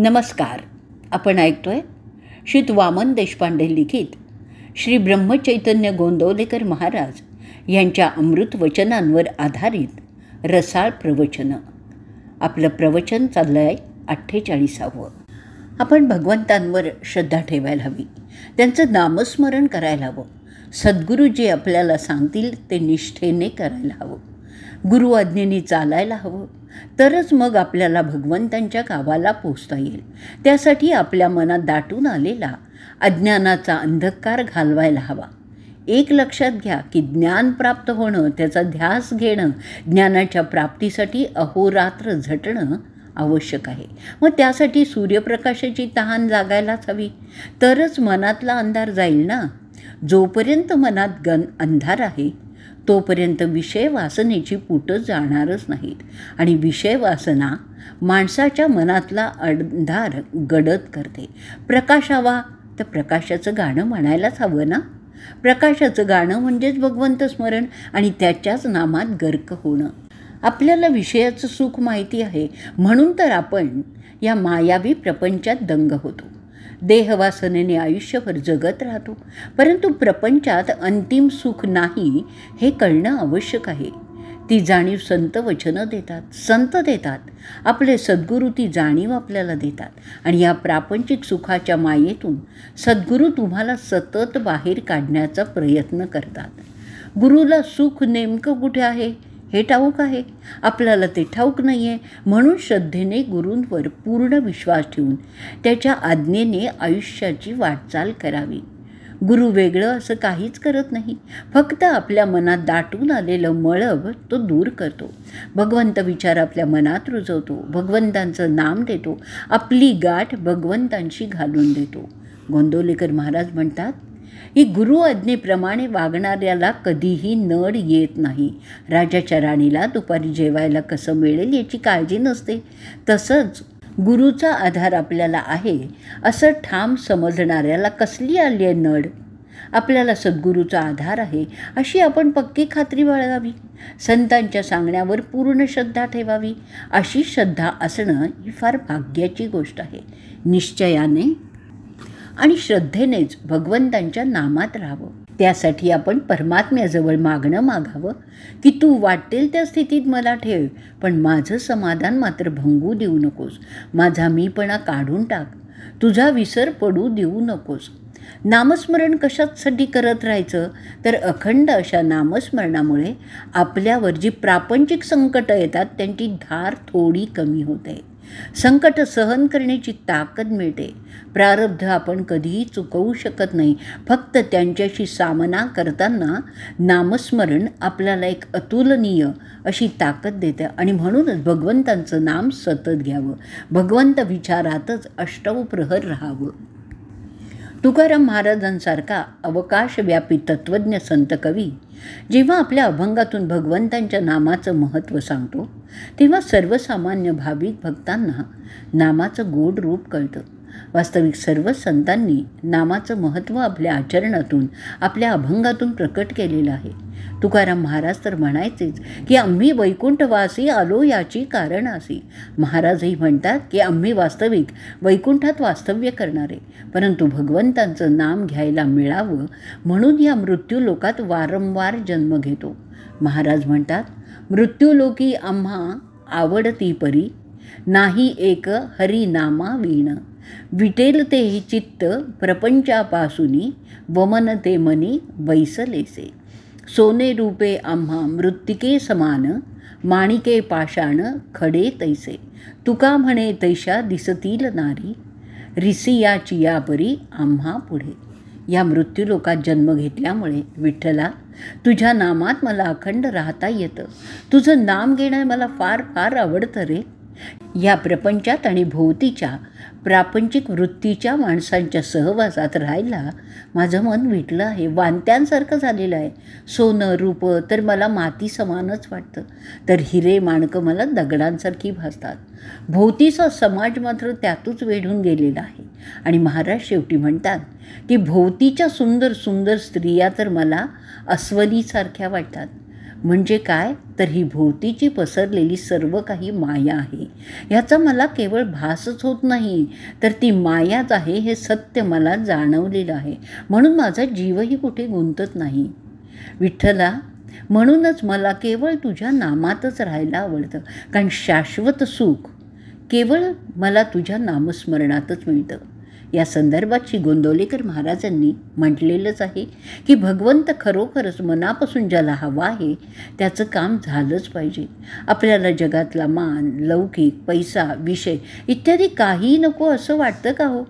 नमस्कार आपण ऐकतोय श्रीत वामन देशपांडे लिखित श्री ब्रह्मचैतन्य गोंदवलेकर महाराज यांच्या अमृत वचनांवर आधारित रसाळ प्रवचनं आपलं प्रवचन चाललं आहे अठ्ठेचाळीसावं आपण भगवंतांवर श्रद्धा ठेवायला हवी त्यांचं नामस्मरण करायला हवं सद्गुरू जे आपल्याला सांगतील ते निष्ठेने करायला हवं आज्ञेने चालायला हवं तरच मग आपल्याला भगवंतांच्या गावाला पोचता येईल त्यासाठी आपल्या मनात दाटून आलेला अज्ञानाचा अंधकार घालवायला हवा एक लक्षात घ्या की ज्ञान प्राप्त होणं त्याचा ध्यास घेणं ज्ञानाच्या प्राप्तीसाठी अहोरात्र झटणं आवश्यक आहे मग त्यासाठी सूर्यप्रकाशाची तहान जागायलाच हवी तरच मनातला अंधार जाईल ना जोपर्यंत मनात गन अंधार आहे तोपर्यंत विषय वासनेची पुटं जाणारच नाहीत आणि विषय वासना माणसाच्या मनातला अंधार गडद करते प्रकाशावा तर प्रकाशाचं गाणं म्हणायलाच हवं ना प्रकाशाचं गाणं म्हणजेच भगवंत स्मरण आणि त्याच्याच नामात गर्क होणं आपल्याला विषयाचं सुख माहिती आहे म्हणून तर आपण या मायावी प्रपंचात दंग होतो देहवासनेने आयुष्यभर जगत राहतो परंतु प्रपंचात अंतिम सुख नाही हे कळणं आवश्यक आहे ती जाणीव संत वचनं देतात संत देतात आपले सद्गुरू ती जाणीव आपल्याला देतात आणि या प्रापंचिक सुखाच्या मायेतून सद्गुरू तुम्हाला सतत बाहेर काढण्याचा प्रयत्न करतात गुरुला सुख नेमकं कुठे आहे हे ठाऊक आहे आपल्याला ते ठाऊक नाही आहे म्हणून श्रद्धेने गुरूंवर पूर्ण विश्वास ठेवून त्याच्या आज्ञेने आयुष्याची वाटचाल करावी गुरु वेगळं असं काहीच करत नाही फक्त आपल्या मनात दाटून आलेलं मळब तो दूर करतो भगवंत विचार आपल्या मनात रुजवतो भगवंतांचं नाम देतो आपली गाठ भगवंतांशी घालून देतो गोंदोलेकर महाराज म्हणतात ही गुरु आज्ञेप्रमाणे वागणाऱ्याला कधीही नड येत नाही राजाच्या राणीला दुपारी जेवायला कसं मिळेल याची काळजी नसते तसंच गुरुचा आधार आपल्याला आहे असं ठाम समजणाऱ्याला कसली आली आहे नड आपल्याला सद्गुरूचा आधार आहे अशी आपण पक्की खात्री बाळगावी संतांच्या सांगण्यावर पूर्ण श्रद्धा ठेवावी अशी श्रद्धा असणं ही फार भाग्याची गोष्ट आहे निश्चयाने आणि श्रद्धेनेच भगवंतांच्या नामात राहावं त्यासाठी आपण परमात्म्याजवळ मागणं मागावं की तू वाटेल त्या स्थितीत मला ठेव पण माझं समाधान मात्र भंगू देऊ नकोस माझा मीपणा काढून टाक तुझा विसर पडू देऊ नकोस नामस्मरण कशासाठी करत राहायचं तर अखंड अशा नामस्मरणामुळे आपल्यावर जी प्रापंचिक संकटं येतात त्यांची धार थोडी कमी होते संकट सहन करण्याची ताकद मिळते प्रारब्ध आपण कधीही चुकवू शकत नाही फक्त त्यांच्याशी सामना करताना नामस्मरण आपल्याला एक अतुलनीय अशी ताकद देते, आणि म्हणूनच भगवंतांचं नाम सतत घ्यावं भगवंत विचारातच अष्टवप्रहर राहावं तुकाराम महाराजांसारखा अवकाशव्यापी तत्त्वज्ञ संत कवी जेव्हा आपल्या अभंगातून भगवंतांच्या नामाचं महत्त्व सांगतो तेव्हा सर्वसामान्य भाविक भक्तांना नामाचं गोड रूप कळतं वास्तविक सर्व संतांनी नामाचं महत्त्व आपल्या आचरणातून आपल्या अभंगातून प्रकट केलेलं आहे तुकाराम महाराज तर म्हणायचेच की आम्ही वैकुंठवासी आलो याची कारण असे महाराजही म्हणतात की आम्ही वास्तविक वैकुंठात वास्तव्य करणारे परंतु भगवंतांचं नाम घ्यायला मिळावं म्हणून या मृत्यू लोकात वारंवार जन्म घेतो महाराज म्हणतात मृत्यूलोकी आम्हा आवडती परी नाही एक हरिनामा वीण विटेल ही चित्त प्रपंचापासूनी वमन ते मनी वैसलेसे सोने रूपे आम्हा मृत्तिके समान माणिके पाषाण खडे तैसे तुका म्हणे तैशा दिसतील नारी रिसियाची परी आम्हा पुढे या मृत्यूलोकात जन्म घेतल्यामुळे विठ्ठला तुझ्या नामात मला अखंड राहता येतं तुझं नाम घेणं मला फार फार आवडतं रे या प्रपंचात आणि भोवतीच्या प्रापंचिक वृत्तीच्या माणसांच्या सहवासात राहायला माझं मन विटलं आहे वांत्यांसारखं झालेलं आहे सोनं रूप तर मला माती समानच वाटतं तर हिरे माणकं मला दगडांसारखी भासतात भोवतीचा समाज मात्र त्यातूच वेढून गेलेला आहे आणि महाराज शेवटी म्हणतात की भोवतीच्या सुंदर सुंदर स्त्रिया तर मला अस्वलीसारख्या वाटतात म्हणजे काय तर ही भोवतीची पसरलेली सर्व काही माया आहे ह्याचा मला केवळ भासच होत नाही तर ती मायाच आहे हे सत्य मला जाणवलेलं आहे म्हणून माझा जीवही कुठे गुंतत नाही विठ्ठला म्हणूनच मला केवळ तुझ्या नामातच राहायला आवडतं कारण शाश्वत सुख केवळ मला तुझ्या नामस्मरणातच मिळतं या संदर्भाची गोंदवलेकर महाराजांनी म्हटलेलंच आहे की भगवंत खरोखरच मनापासून ज्याला हवा आहे त्याचं काम झालंच पाहिजे आपल्याला जगातला मान लौकिक पैसा विषय इत्यादी काही नको असं वाटतं का हो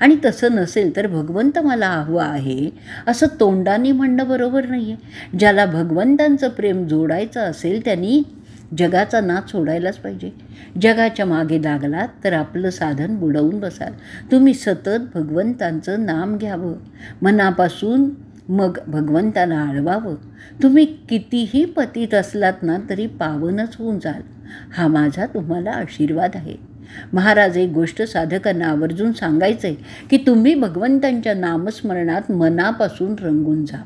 आणि तसं नसेल तर भगवंत मला हवा आहे असं तोंडाने म्हणणं बरोबर नाही आहे ज्याला भगवंतांचं प्रेम जोडायचं असेल त्यांनी जगाचा नाच सोडायलाच पाहिजे जगाच्या मागे लागलात तर आपलं साधन बुडवून बसाल तुम्ही सतत भगवंतांचं नाम घ्यावं मनापासून मग भगवंताला आळवावं तुम्ही कितीही पतीत असलात ना तरी पावनच होऊन जाल हा माझा तुम्हाला आशीर्वाद आहे महाराज एक गोष्ट साधकांना आवर्जून सांगायचं की तुम्ही भगवंतांच्या नामस्मरणात मनापासून रंगून जा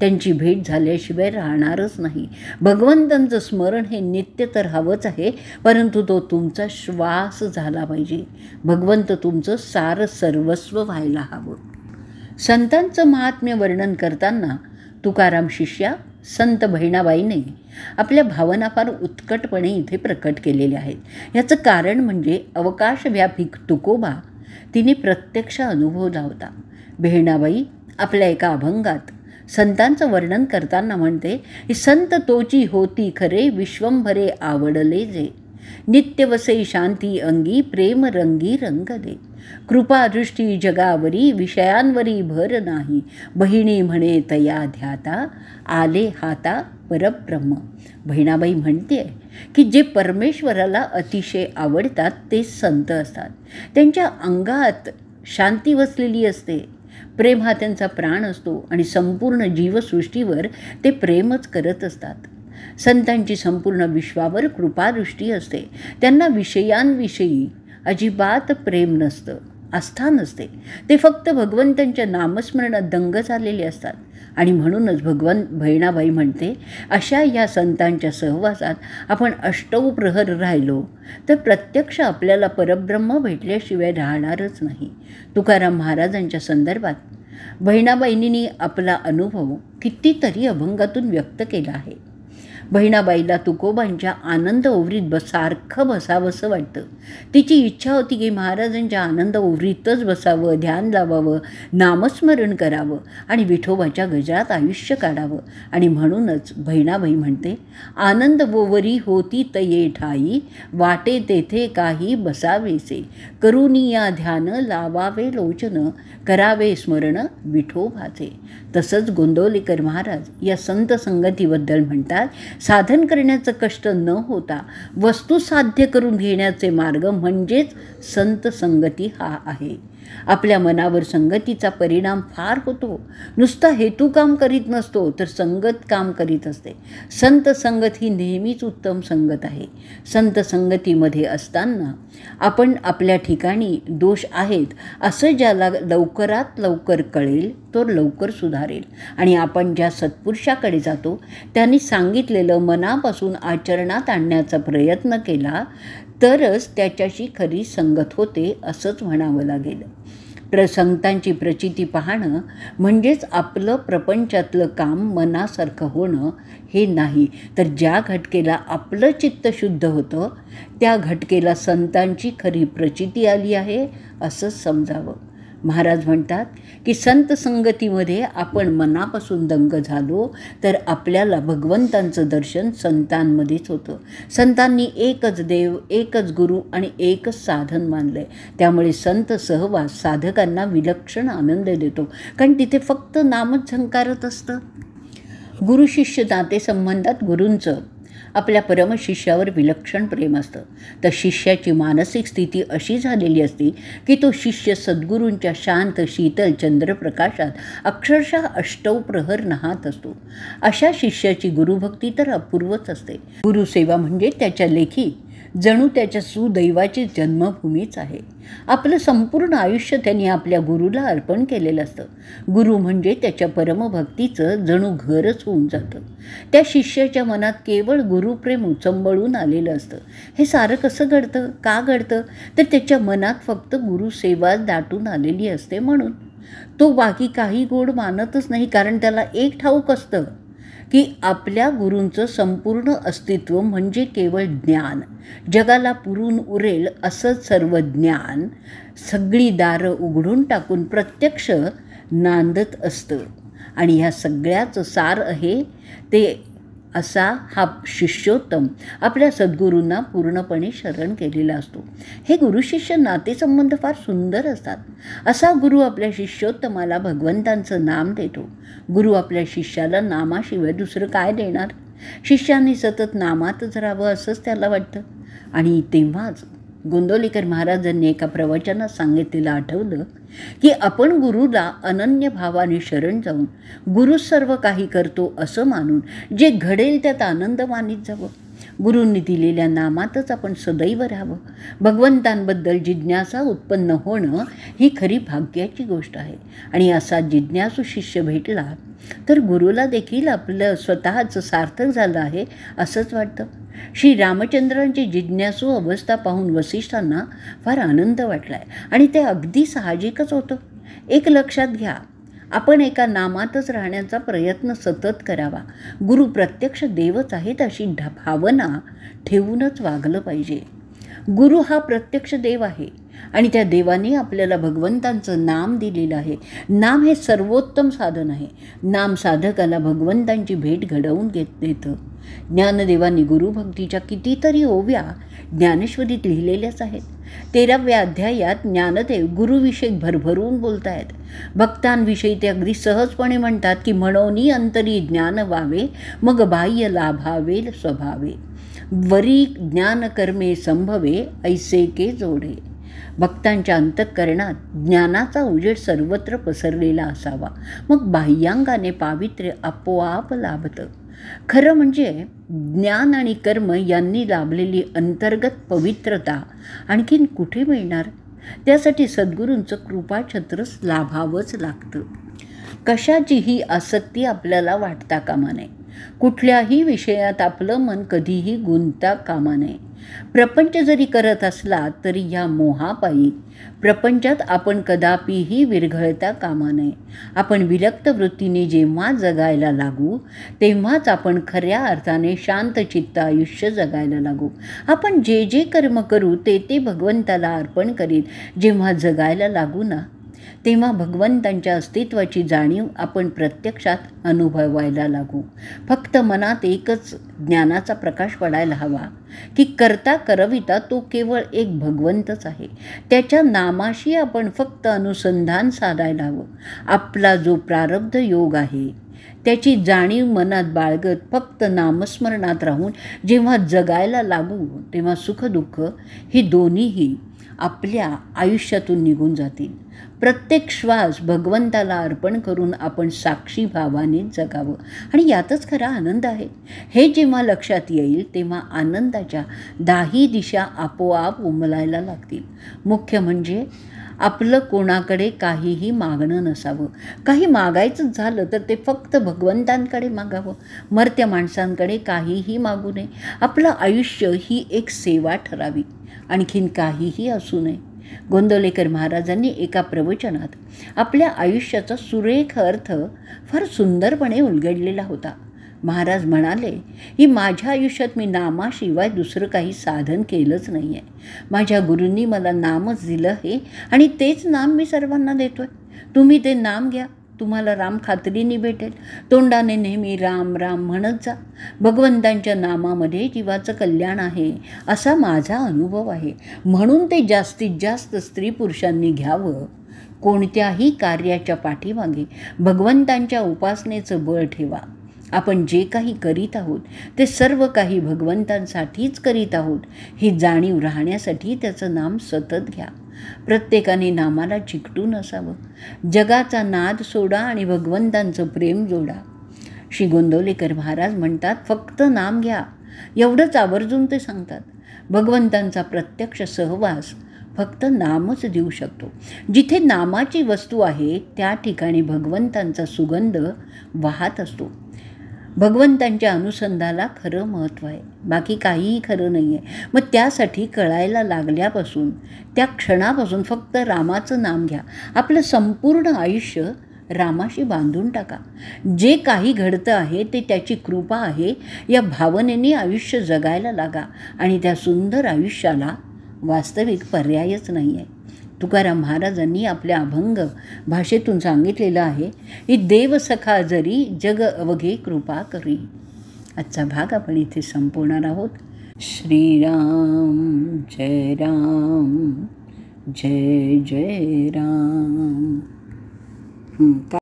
त्यांची भेट झाल्याशिवाय राहणारच नाही भगवंतांचं स्मरण हे नित्य तर हवंच आहे परंतु तो तुमचा श्वास झाला पाहिजे भगवंत तुमचं सार सर्वस्व व्हायला हवं संतांचं महात्म्य वर्णन करताना तुकाराम शिष्या संत बहिणाबाईने आपल्या भावना फार उत्कटपणे इथे प्रकट केलेल्या आहेत याचं कारण म्हणजे अवकाशव्यापिक तुकोबा तिने प्रत्यक्ष अनुभवला होता बहिणाबाई आपल्या एका अभंगात संतांचं वर्णन करताना म्हणते की संत तोची होती खरे विश्वंभरे आवडले जे नित्यवसे शांती अंगी प्रेम रंगी रंग दे कृपादृष्टी जगावरी विषयांवरी भर नाही बहिणी म्हणे तया ध्याता आले हाता परब्रह्म बहिणाबाई म्हणते की जे परमेश्वराला अतिशय आवडतात ते संत असतात त्यांच्या अंगात शांती वसलेली असते प्रेम हा त्यांचा प्राण असतो आणि संपूर्ण जीवसृष्टीवर ते प्रेमच करत असतात संतांची संपूर्ण विश्वावर कृपादृष्टी असते त्यांना विषयांविषयी अजिबात प्रेम नसतं आस्था नसते ते फक्त भगवंतांच्या नामस्मरणात दंग झालेले असतात आणि म्हणूनच भगवंत बहिणाबाई म्हणते अशा या संतांच्या सहवासात आपण अष्टवप्रहर राहिलो तर प्रत्यक्ष आपल्याला परब्रह्म भेटल्याशिवाय राहणारच नाही तुकाराम महाराजांच्या संदर्भात बहिणाबाईंनी आपला अनुभव कितीतरी अभंगातून व्यक्त केला आहे बहिणाबाईला तुकोबांच्या आनंद ओवरीत बसारखं सारखं बसावंसं वाटतं तिची इच्छा होती की महाराजांच्या आनंद ओवरीतच बसावं ध्यान लावावं नामस्मरण करावं आणि विठोबाच्या गजरात आयुष्य काढावं आणि म्हणूनच बहिणाबाई म्हणते आनंद ओवरी होती तये ठाई वाटे तेथे काही बसावेसे करुनी या ध्यान लावावे लोचन करावे स्मरण विठोबाचे तसंच गोंदवलेकर महाराज या संत संगतीबद्दल म्हणतात साधन करण्याचं कष्ट न होता वस्तू साध्य करून घेण्याचे मार्ग म्हणजेच संत संगती हा आहे आपल्या मनावर संगतीचा परिणाम फार होतो नुसता हेतू काम करीत नसतो तर संगत काम करीत असते संत संगत ही नेहमीच उत्तम संगत आहे संत संगतीमध्ये असताना आपण आपल्या ठिकाणी दोष आहेत असं ज्याला लवकरात लवकर कळेल तो लवकर सुधारेल आणि आपण ज्या सत्पुरुषाकडे जातो त्यांनी सांगितलेलं मनापासून आचरणात आणण्याचा प्रयत्न केला तरच त्याच्याशी खरी संगत होते असंच म्हणावं लागेल संतांची प्रचिती पाहणं म्हणजेच आपलं प्रपंचातलं काम मनासारखं होणं हे नाही तर ज्या घटकेला आपलं चित्त शुद्ध होतं त्या घटकेला संतांची खरी प्रचिती आली आहे असं समजावं महाराज म्हणतात की संत संगतीमध्ये आपण मनापासून दंग झालो तर आपल्याला भगवंतांचं दर्शन संतांमध्येच होतं संतांनी एकच देव एकच गुरु आणि एकच साधन मानलं आहे त्यामुळे संत सहवास साधकांना विलक्षण आनंद देतो कारण तिथे फक्त नामच झंकारत असतं गुरुशिष्य नातेसंबंधात गुरूंचं आपल्या परमशिष्यावर विलक्षण प्रेम असतं तर शिष्याची मानसिक स्थिती अशी झालेली असती की तो शिष्य सद्गुरूंच्या शांत शीतल चंद्रप्रकाशात अक्षरशः अष्टव प्रहर नहात असतो अशा शिष्याची गुरुभक्ती तर अपूर्वच असते गुरुसेवा म्हणजे त्याच्या लेखी जणू त्याच्या सुदैवाची जन्मभूमीच आहे आपलं संपूर्ण आयुष्य त्यांनी आपल्या गुरुला अर्पण केलेलं असतं गुरु म्हणजे त्याच्या परमभक्तीचं जणू घरच होऊन जातं त्या शिष्याच्या मनात केवळ गुरुप्रेम उचंबळून आलेलं असतं हे सारं कसं घडतं का घडतं तर त्याच्या मनात फक्त गुरुसेवाच दाटून आलेली असते म्हणून तो बाकी काही गोड मानतच नाही कारण त्याला एक ठाऊक असतं की आपल्या गुरूंचं संपूर्ण अस्तित्व म्हणजे केवळ ज्ञान जगाला पुरून उरेल असं सर्व ज्ञान सगळी दारं उघडून टाकून प्रत्यक्ष नांदत असतं आणि ह्या सगळ्याचं सार आहे ते असा हा शिष्योत्तम आपल्या सद्गुरूंना पूर्णपणे शरण केलेला असतो हे गुरुशिष्य नातेसंबंध फार सुंदर असतात असा गुरु आपल्या शिष्योत्तमाला भगवंतांचं नाम देतो गुरु आपल्या शिष्याला नामाशिवाय दुसरं काय देणार शिष्याने सतत नामातच राहावं असंच त्याला वाटतं आणि तेव्हाच गोंदवलेकर महाराजांनी एका प्रवचनात सांगितलेलं आठवलं की आपण गुरुला अनन्य भावाने शरण जाऊन गुरु सर्व काही करतो असं मानून जे घडेल त्यात आनंद मानित जावं गुरूंनी दिलेल्या नामातच आपण सदैव राहावं भगवंतांबद्दल जिज्ञासा उत्पन्न होणं ही खरी भाग्याची गोष्ट आहे आणि असा जिज्ञासू शिष्य भेटला तर गुरुला देखील आपलं स्वतःचं सार्थक झालं आहे असंच वाटतं श्री रामचंद्रांची जिज्ञासू अवस्था पाहून वसिष्ठांना फार आनंद वाटला आहे आणि ते अगदी साहजिकच होतं एक लक्षात घ्या आपण एका नामातच राहण्याचा प्रयत्न सतत करावा गुरु प्रत्यक्ष देवच आहेत अशी भावना ठेवूनच वागलं पाहिजे गुरु हा प्रत्यक्ष देव आहे आणि त्या देवाने आपल्याला भगवंतांचं नाम दिलेलं आहे नाम हे सर्वोत्तम साधन आहे नाम साधकाला भगवंतांची भेट घडवून घेत देतं ज्ञानदेवांनी गुरुभक्तीच्या कितीतरी ओव्या ज्ञानेश्वरीत लिहिलेल्याच आहेत तेराव्या अध्यायात ज्ञानदेव गुरुविषयी भरभरून बोलत आहेत भक्तांविषयी ते अगदी सहजपणे म्हणतात की म्हणोनी अंतरी ज्ञान व्हावे मग बाह्य लाभावे स्वभावे वरी ज्ञानकर्मे संभवे ऐसे के जोडे भक्तांच्या अंतःकरणात ज्ञानाचा उजेड सर्वत्र पसरलेला असावा मग बाह्यांगाने पावित्र्य आपोआप लाभतं खरं म्हणजे ज्ञान आणि कर्म यांनी लाभलेली अंतर्गत पवित्रता आणखीन कुठे मिळणार त्यासाठी सद्गुरूंचं कृपाछत्रच लाभावंच लागतं कशाचीही आसक्ती आपल्याला वाटता कामा नये कुठल्याही विषयात आपलं मन कधीही गुंता कामा नये प्रपंच जरी करत असला तरी ह्या मोहापायी प्रपंचात आपण कदापिही विरघळता कामा नये आपण विरक्त वृत्तीने जेव्हा जगायला लागू तेव्हाच आपण खऱ्या अर्थाने शांतचित्त आयुष्य जगायला लागू आपण जे जे कर्म करू ते ते भगवंताला अर्पण करीत जेव्हा जगायला लागू ना तेव्हा भगवंतांच्या अस्तित्वाची जाणीव आपण प्रत्यक्षात अनुभवायला लागू फक्त मनात एकच ज्ञानाचा प्रकाश पडायला हवा की करता करविता तो केवळ एक भगवंतच आहे त्याच्या नामाशी आपण फक्त अनुसंधान साधायला हवं आपला जो प्रारब्ध योग आहे त्याची जाणीव मनात बाळगत फक्त नामस्मरणात राहून जेव्हा जगायला लागू तेव्हा सुखदुःख ही दोन्हीही आपल्या आयुष्यातून निघून जातील प्रत्येक श्वास भगवंताला अर्पण करून आपण साक्षी भावाने जगावं आणि यातच खरा आनंद आहे हे जेव्हा लक्षात येईल तेव्हा आनंदाच्या दाही दिशा आपोआप उमलायला लागतील मुख्य म्हणजे आपलं कोणाकडे काहीही मागणं नसावं काही मागायचंच झालं तर ते फक्त भगवंतांकडे मागावं मर्त्य माणसांकडे काहीही मागू नये आपलं आयुष्य ही एक सेवा ठरावी आणखीन काहीही असू नये गोंदवलेकर महाराजांनी एका प्रवचनात आपल्या आयुष्याचा सुरेख अर्थ फार सुंदरपणे उलगडलेला होता महाराज म्हणाले ही माझ्या आयुष्यात मी नामाशिवाय दुसरं काही साधन केलंच नाही आहे माझ्या गुरूंनी मला नामच दिलं हे आणि तेच नाम मी सर्वांना देतो आहे तुम्ही ते नाम घ्या तुम्हाला राम खात्रीने भेटेल तोंडाने नेहमी राम राम म्हणत जा भगवंतांच्या नामामध्ये जीवाचं कल्याण आहे असा माझा अनुभव आहे म्हणून ते जास्तीत जास्त स्त्री पुरुषांनी घ्यावं कोणत्याही कार्याच्या पाठीमागे भगवंतांच्या उपासनेचं बळ ठेवा आपण जे काही करीत आहोत ते सर्व काही भगवंतांसाठीच करीत आहोत ही जाणीव राहण्यासाठी त्याचं नाम सतत घ्या प्रत्येकाने नामाला चिकटून असावं जगाचा नाद सोडा आणि भगवंतांचं प्रेम जोडा श्री गोंदवलेकर महाराज म्हणतात फक्त नाम घ्या एवढंच आवर्जून ते सांगतात भगवंतांचा प्रत्यक्ष सहवास फक्त नामच देऊ शकतो जिथे नामाची वस्तू आहे त्या ठिकाणी भगवंतांचा सुगंध वाहत असतो भगवंतांच्या अनुसंधाला खरं महत्त्व आहे बाकी काहीही खरं नाही आहे मग त्यासाठी कळायला लागल्यापासून त्या क्षणापासून फक्त रामाचं नाम घ्या आपलं संपूर्ण आयुष्य रामाशी बांधून टाका जे काही घडतं आहे ते त्याची कृपा आहे या भावनेने आयुष्य जगायला लागा आणि त्या सुंदर आयुष्याला वास्तविक पर्यायच नाही आहे तुकाराम महाराजांनी आपल्या अभंग भाषेतून सांगितलेलं आहे ही देवसखा जरी जग अवघे कृपा करी आजचा भाग आपण इथे संपवणार आहोत श्रीराम जय राम जय जय राम